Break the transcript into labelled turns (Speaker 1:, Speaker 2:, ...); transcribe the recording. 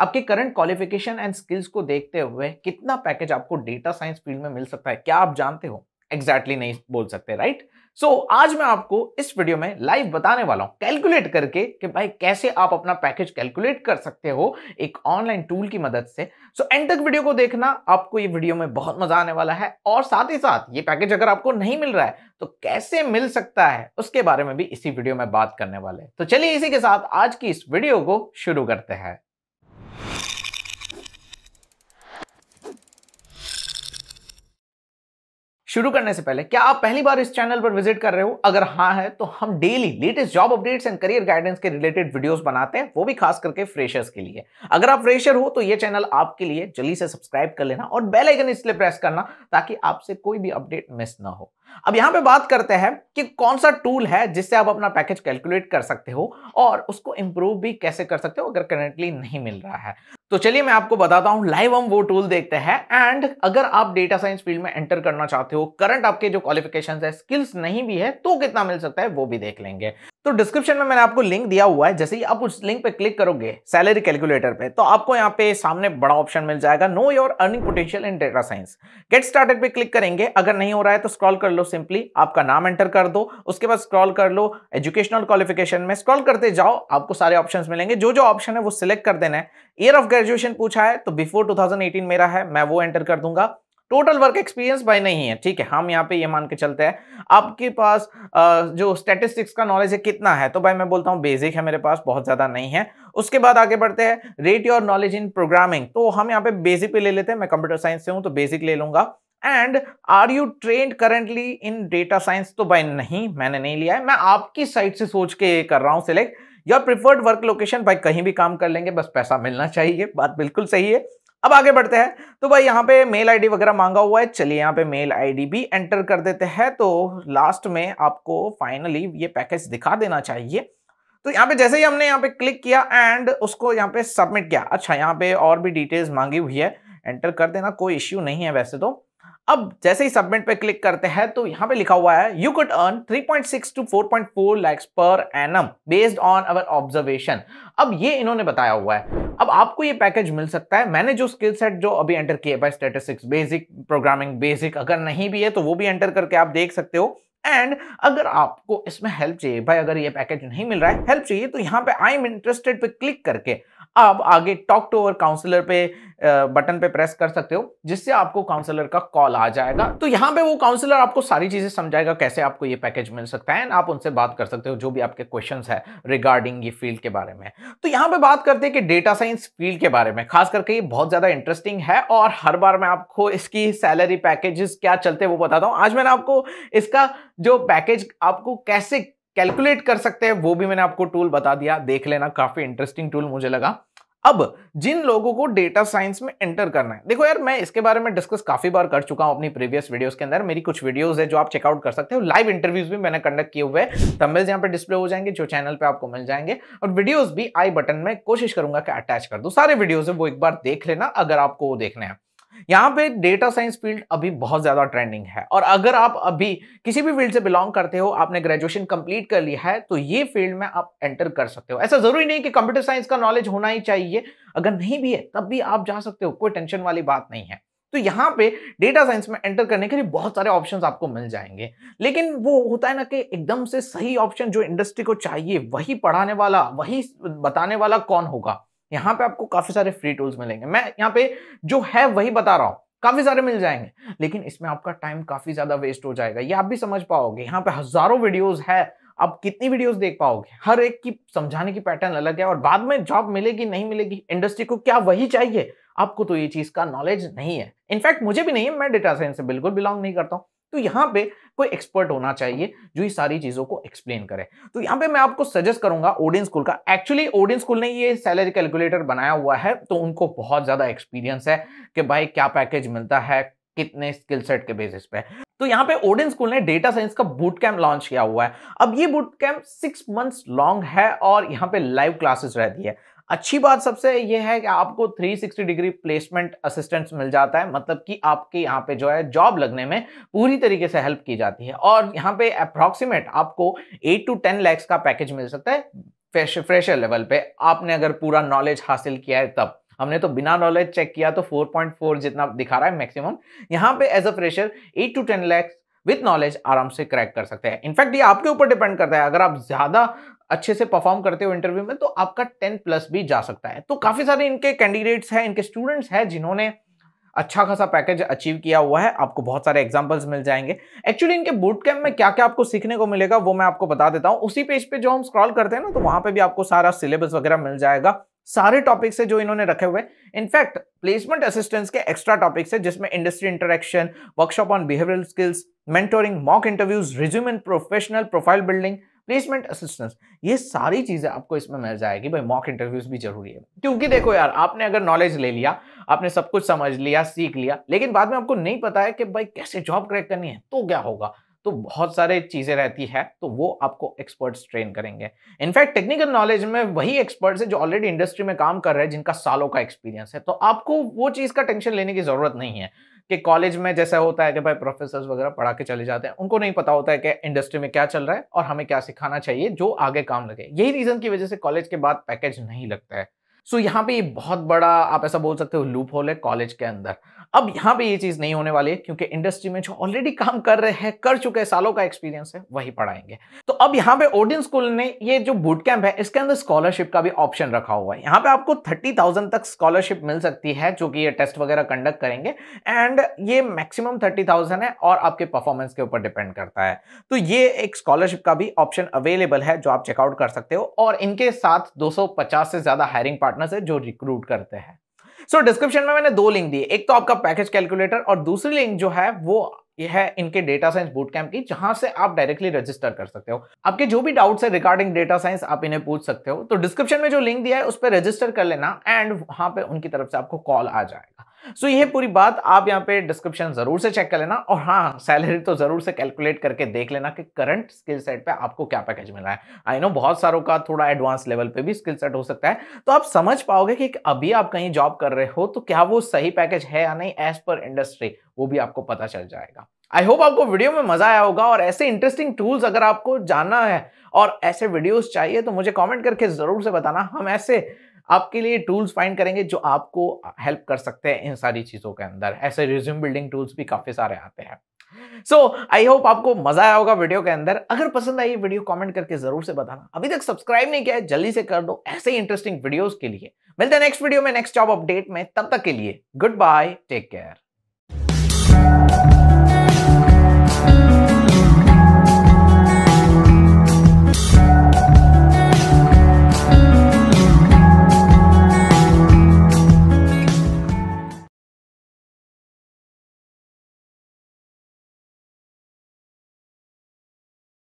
Speaker 1: आपके current qualification and skills को देखते हुए कितना पैकेज आपको डेटा साइंस फील्ड में मिल सकता है क्या आप जानते हो एग्जैक्टली exactly नहीं बोल सकते राइट right? सो so, आज मैं आपको इस वीडियो में लाइव बताने वाला हूं कैलकुलेट करके कि भाई कैसे आप अपना पैकेज कैलकुलेट कर सकते हो एक ऑनलाइन टूल की मदद से सो so, एंड तक वीडियो को देखना आपको ये वीडियो में बहुत मजा आने वाला है और साथ ही साथ ये पैकेज अगर आपको नहीं मिल रहा है तो कैसे मिल सकता है उसके बारे में भी इसी वीडियो में बात करने वाले तो चलिए इसी के साथ आज की इस वीडियो को शुरू करते हैं शुरू करने से पहले क्या आप पहली बार इस चैनल पर विजिट कर रहे हो अगर हाँ है तो हम daily latest job updates and career guidance के रिलेटेड वीडियोस बनाते हैं वो भी खास करके फ्रेशर्स के लिए अगर आप फ्रेशर हो तो ये चैनल आपके लिए जल्दी से सब्सक्राइब कर लेना और बेल आइकन इसलिए प्रेस करना ताकि आपसे कोई भी अपडेट मिस ना हो अब यहां पे बात करते हैं कि कौन सा टूल है जिससे आप अपना पैकेज कैलकुलेट कर सकते हो और उसको इंप्रूव भी कैसे कर सकते हो अगर करेंटली नहीं मिल रहा है तो चलिए मैं आपको बताता हूं लाइव हम वो टूल देखते हैं एंड अगर आप डेटा साइंस फील्ड में एंटर करना चाहते हो करंट आपके जो क्वालिफिकेशंस है स्किल्स नहीं भी है तो कितना मिल सकता है वो भी देख लेंगे तो डिस्क्रिप्शन में मैंने आपको लिंक दिया हुआ है जैसे ही आप उस लिंक पे क्लिक करोगे सैलरी कैलकुलेटर पे तो आपको यहाँ पे सामने बड़ा ऑप्शन मिल जाएगा know your earning potential in data science get started पे क्लिक करेंगे अगर नहीं हो रहा है तो स्क्रॉल कर लो सिंपली आपका नाम एंटर कर दो उसके बाद स्क्रॉल कर लो एजुकेशनल क्वालिफिकेशन में स्क्रॉल करते जाओ आपको सारे ऑप्शन मिलेंगे जो जो ऑप्शन है वो सिलेक्ट कर देना है ईयर ऑफ ग्रेजुएशन पूछा है तो बिफोर 2018 मेरा है मैं वो एंटर कर दूंगा टोटल वर्क एक्सपीरियंस भाई नहीं है ठीक है हम यहाँ पे ये मान के चलते हैं आपके पास जो स्टेटिस्टिक्स का नॉलेज है कितना है तो भाई मैं बोलता हूँ बेसिक है मेरे पास बहुत ज़्यादा नहीं है उसके बाद आगे बढ़ते हैं rate your knowledge in programming तो हम यहाँ पे बेसिक पे ले लेते हैं मैं कंप्यूटर साइंस से हूँ तो बेसिक ले लूंगा and are you trained currently in data science तो भाई नहीं मैंने नहीं लिया है मैं आपकी साइड से सोच के कर रहा हूँ select your preferred work location भाई कहीं भी काम कर लेंगे बस पैसा मिलना चाहिए बात बिल्कुल सही है अब आगे बढ़ते हैं तो भाई यहाँ पे मेल आईडी वगैरह मांगा हुआ है चलिए यहाँ पे मेल आईडी भी एंटर कर देते हैं तो लास्ट में आपको फाइनली ये पैकेज दिखा देना चाहिए तो यहाँ पे जैसे ही हमने यहाँ पे क्लिक किया एंड उसको यहाँ पे सबमिट किया अच्छा यहाँ पे और भी डिटेल्स मांगी हुई है एंटर कर देना कोई इश्यू नहीं है वैसे तो अब जैसे ही सबमिट पे क्लिक करते हैं तो यहाँ पे लिखा हुआ है you could earn 3.6 to 4.4 lakh per annum based on our observation अब ये इन्होंने बताया हुआ है अब आपको ये पैकेज मिल सकता है मैंने जो स्किल सेट जो अभी एंटर किया by statistics basic programming basic अगर नहीं भी है तो वो भी एंटर करके आप देख सकते हो एंड अगर आपको इसमें हेल्प चाहिए भाई अगर ये पैकेज नहीं मिल रहा है हेल्प चाहिए तो यहाँ पे आई एम इंटरेस्टेड पे क्लिक करके आप आगे टॉक टू अवर काउंसलर पे बटन पे प्रेस कर सकते हो जिससे आपको काउंसलर का कॉल आ जाएगा तो यहाँ पे वो काउंसलर आपको सारी चीजें समझाएगा कैसे आपको ये पैकेज मिल सकता है एंड आप उनसे बात कर सकते हो जो भी आपके क्वेश्चन है रिगार्डिंग ये फील्ड के बारे में तो यहाँ पे बात करते हैं कि डेटा साइंस फील्ड के बारे में खास करके ये बहुत ज्यादा इंटरेस्टिंग है और हर बार मैं आपको इसकी सैलरी पैकेजेस क्या चलते हैं वो बताता हूँ आज मैंने आपको इसका जो पैकेज आपको कैसे कैलकुलेट कर सकते हैं वो भी मैंने आपको टूल बता दिया देख लेना काफी इंटरेस्टिंग टूल मुझे लगा अब जिन लोगों को डेटा साइंस में एंटर करना है देखो यार मैं इसके बारे में डिस्कस काफी बार कर चुका हूं अपनी प्रीवियस वीडियोस के अंदर मेरी कुछ वीडियोस है जो आप चेकआउट कर सकते हो लाइव इंटरव्यूज भी मैंने कंडक्ट किए हुए थंबनेल्स यहां पे डिस्प्ले हो जाएंगे जो चैनल पे आपको मिल जाएंगे और वीडियोज भी आई बटन में कोशिश करूंगा कि अटैच कर दो सारे वीडियोज है वो एक बार देख लेना अगर आपको वो देखना है यहाँ पे डेटा साइंस फील्ड अभी बहुत ज़्यादा ट्रेंडिंग है और अगर आप अभी किसी भी फील्ड से बिलोंग करते हो आपने ग्रेजुएशन कंप्लीट कर लिया है तो ये फील्ड में आप एंटर कर सकते हो ऐसा ज़रूरी नहीं कि कंप्यूटर साइंस का नॉलेज होना ही चाहिए अगर नहीं भी है तब भी आप जा सकते हो कोई टेंशन वाली बात नहीं है तो यहाँ पे डेटा साइंस में एंटर करने के लिए बहुत सारे ऑप्शंस आपको मिल जाएंगे लेकिन वो होता है ना कि एकदम से सही ऑप्शन जो इंडस्ट्री को चाहिए वही पढ़ाने वाला वही बताने वाला कौन होगा यहाँ पे आपको काफी सारे फ्री टूल्स मिलेंगे मैं यहाँ पे जो है वही बता रहा हूँ काफी सारे मिल जाएंगे लेकिन इसमें आपका टाइम काफी ज्यादा वेस्ट हो जाएगा ये आप भी समझ पाओगे यहाँ पे हजारों वीडियोज है आप कितनी वीडियोस देख पाओगे हर एक की समझाने की पैटर्न अलग है और बाद में जॉब मिलेगी नहीं मिलेगी इंडस्ट्री को क्या वही चाहिए आपको तो ये चीज का नॉलेज नहीं है इनफैक्ट मुझे भी नहीं है मैं डेटा साइंस से बिल्कुल बिलोंग नहीं करता हूँ तो यहाँ पे कोई एक्सपर्ट होना चाहिए जो ये सारी चीजों को एक्सप्लेन करे तो यहाँ पे मैं आपको सजेस्ट करूंगा ओडिन स्कूल का एक्चुअली ओडिन स्कूल ने ये सैलरी कैलकुलेटर बनाया हुआ है तो उनको बहुत ज्यादा एक्सपीरियंस है कि भाई क्या पैकेज मिलता है कितने स्किल सेट के बेसिस पे तो यहाँ पे ओडिन स्कूल ने डेटा साइंस का बूट कैम्प लॉन्च किया हुआ है अब ये boot camp six months long है और यहाँ पे लाइव क्लासेस रहती है अच्छी बात सबसे ये है कि आपको 360 डिग्री प्लेसमेंट असिस्टेंस मिल जाता है मतलब कि आपके यहाँ पे जो है जॉब लगने में पूरी तरीके से हेल्प की जाती है और यहाँ पे अप्रॉक्सीमेट आपको 8 टू 10 लैक्स का पैकेज मिल सकता है फ्रेश फ्रेशर लेवल पे आपने अगर पूरा नॉलेज हासिल किया है तब हमने तो बिना नॉलेज चेक किया तो 4.4 जितना दिखा रहा है मैक्सिमम यहाँ पे as a fresher 8 to 10 lakhs with knowledge आराम से क्रैक कर सकते हैं इनफैक्ट ये आपके ऊपर डिपेंड करता है अगर आप ज़्यादा अच्छे से परफॉर्म करते हो इंटरव्यू में तो आपका टेन प्लस भी जा सकता है तो काफ़ी सारे इनके कैंडिडेट्स हैं इनके स्टूडेंट्स हैं जिन्होंने अच्छा खासा पैकेज अचीव किया हुआ है आपको बहुत सारे एग्जाम्पल्स मिल जाएंगे एक्चुअली इनके बूट कैंप में क्या क्या आपको सीखने को मिलेगा वो मैं आपको बता देता हूँ उसी पेज पे जो हम स्क्रॉल करते हैं ना तो वहां पे भी आपको सारा सिलेबस वगैरह मिल जाएगा सारे टॉपिक्स है जो इन्होंने रखे हुए इनफैक्ट प्लेसमेंट असिस्टेंस के एक्स्ट्रा टॉपिक्स है जिसमें industry interaction workshop on behaviour skills mentoring mock interviews resume and professional profile building placement assistance ये सारी चीज़ें आपको इसमें मिल जाएगी भाई मॉक इंटरव्यूज भी जरूरी है क्योंकि देखो यार आपने अगर नॉलेज ले लिया आपने सब कुछ समझ लिया सीख लिया लेकिन बाद में आपको नहीं पता है कि भाई कैसे जॉब क्रैक करनी है तो क्या होगा तो बहुत सारे चीज़ें रहती है तो वो आपको एक्सपर्ट्स ट्रेन करेंगे इनफैक्ट टेक्निकल नॉलेज में वही एक्सपर्ट्स है जो ऑलरेडी इंडस्ट्री में काम कर रहे हैं जिनका सालों का एक्सपीरियंस है तो आपको वो चीज़ का टेंशन लेने की ज़रूरत नहीं है कि कॉलेज में जैसा होता है कि भाई प्रोफेसर वगैरह पढ़ा के चले जाते हैं उनको नहीं पता होता है कि इंडस्ट्री में क्या चल रहा है और हमें क्या सिखाना चाहिए जो आगे काम लगे यही रीजन की वजह से कॉलेज के बाद पैकेज नहीं लगता है सो so, यहाँ पे ये बहुत बड़ा आप ऐसा बोल सकते हो लूप होल है कॉलेज के अंदर अब यहाँ पे ये चीज़ नहीं होने वाली है क्योंकि इंडस्ट्री में जो ऑलरेडी काम कर रहे हैं कर चुके हैं सालों का एक्सपीरियंस है वही पढ़ाएंगे तो अब यहाँ पे ओडियन स्कूल ने ये जो बूट कैंप है इसके अंदर स्कॉलरशिप का भी ऑप्शन रखा हुआ है यहाँ पे आपको थर्टी थाउजेंड तक स्कॉलरशिप मिल सकती है जो कि ये टेस्ट वगैरह कंडक्ट करेंगे एंड ये मैक्सिमम थर्टी थाउजेंड है और आपके परफॉर्मेंस के ऊपर डिपेंड करता है तो ये एक स्कॉलरशिप का भी ऑप्शन अवेलेबल है जो आप चेकआउट कर सकते हो और इनके साथ दो से ज़्यादा हायरिंग पार्टनर पार्टनर से जो रिक्रूट करते हैं सो so, डिस्क्रिप्शन में मैंने दो लिंक दिए एक तो आपका पैकेज कैलकुलेटर और दूसरी लिंक जो है वो यह है इनके डेटा साइंस बूट कैंप की जहां से आप डायरेक्टली रजिस्टर कर सकते हो आपके जो भी डाउट्स है रिगार्डिंग डेटा साइंस आप इन्हें पूछ सकते हो तो डिस्क्रिप्शन में जो लिंक दिया है उस पर रजिस्टर कर लेना एंड वहां पे उनकी तरफ से आपको कॉल आ जाएगा सो so, ये पूरी बात आप यहाँ पे डिस्क्रिप्शन जरूर से चेक कर लेना और हाँ सैलरी तो जरूर से कैलकुलेट करके देख लेना कि करंट स्किल सेट पे आपको क्या पैकेज मिल रहा है आई नो बहुत सारों का थोड़ा एडवांस लेवल पे भी स्किल सेट हो सकता है तो आप समझ पाओगे कि अभी आप कहीं जॉब कर रहे हो तो क्या वो सही पैकेज है या नहीं एज पर इंडस्ट्री वो भी आपको पता चल जाएगा आई होप आपको वीडियो में मजा आया होगा और ऐसे इंटरेस्टिंग टूल्स अगर आपको जानना है और ऐसे वीडियोस चाहिए तो मुझे कमेंट करके जरूर से बताना हम ऐसे आपके लिए टूल्स फाइंड करेंगे जो आपको हेल्प कर सकते हैं इन सारी चीज़ों के अंदर ऐसे रिज्यूम बिल्डिंग टूल्स भी काफ़ी सारे आते हैं सो आई होप आपको मजा आया होगा वीडियो के अंदर अगर पसंद आई वीडियो कमेंट करके जरूर से बताना अभी तक सब्सक्राइब नहीं किया है जल्दी से कर दो ऐसे ही इंटरेस्टिंग वीडियोस के लिए मिलते हैं नेक्स्ट वीडियो में नेक्स्ट जॉब अपडेट में तब तक के लिए गुड बाय टेक केयर